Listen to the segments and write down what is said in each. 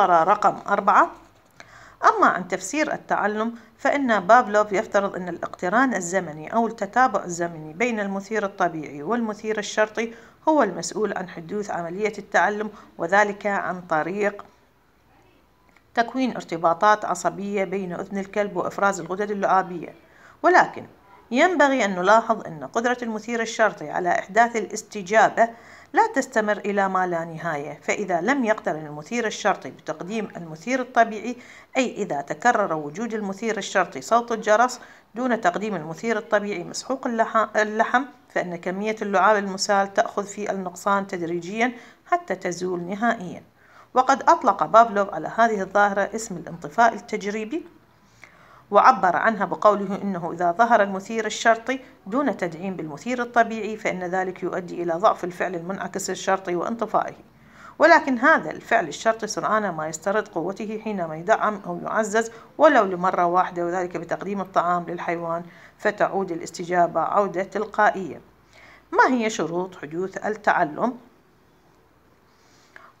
رقم أربعة أما عن تفسير التعلم فإن بابلوف يفترض أن الاقتران الزمني أو التتابع الزمني بين المثير الطبيعي والمثير الشرطي هو المسؤول عن حدوث عملية التعلم وذلك عن طريق تكوين ارتباطات عصبية بين أذن الكلب وإفراز الغدد اللعابية ولكن ينبغي أن نلاحظ أن قدرة المثير الشرطي على إحداث الاستجابة لا تستمر إلى ما لا نهاية فإذا لم يقترن المثير الشرطي بتقديم المثير الطبيعي أي إذا تكرر وجود المثير الشرطي صوت الجرس دون تقديم المثير الطبيعي مسحوق اللحم فإن كمية اللعاب المسال تأخذ في النقصان تدريجيا حتى تزول نهائيا وقد أطلق بابلوف على هذه الظاهرة اسم الانطفاء التجريبي وعبر عنها بقوله انه اذا ظهر المثير الشرطي دون تدعيم بالمثير الطبيعي فان ذلك يؤدي الى ضعف الفعل المنعكس الشرطي وانطفائه ولكن هذا الفعل الشرطي سرعان ما يسترد قوته حينما يدعم أو يعزز ولو لمرة واحدة وذلك بتقديم الطعام للحيوان فتعود الاستجابة عودة تلقائية ما هي شروط حدوث التعلم؟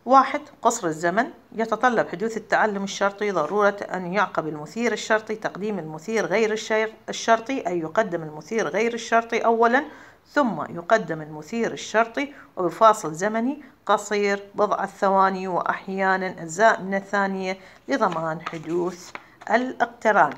واحد قصر الزمن يتطلب حدوث التعلم الشرطي ضرورة أن يعقب المثير الشرطي تقديم المثير غير الشرطي أي يقدم المثير غير الشرطي أولا ثم يقدم المثير الشرطي وبفاصل زمني قصير بضع الثواني وأحيانا أجزاء من الثانية لضمان حدوث الاقتران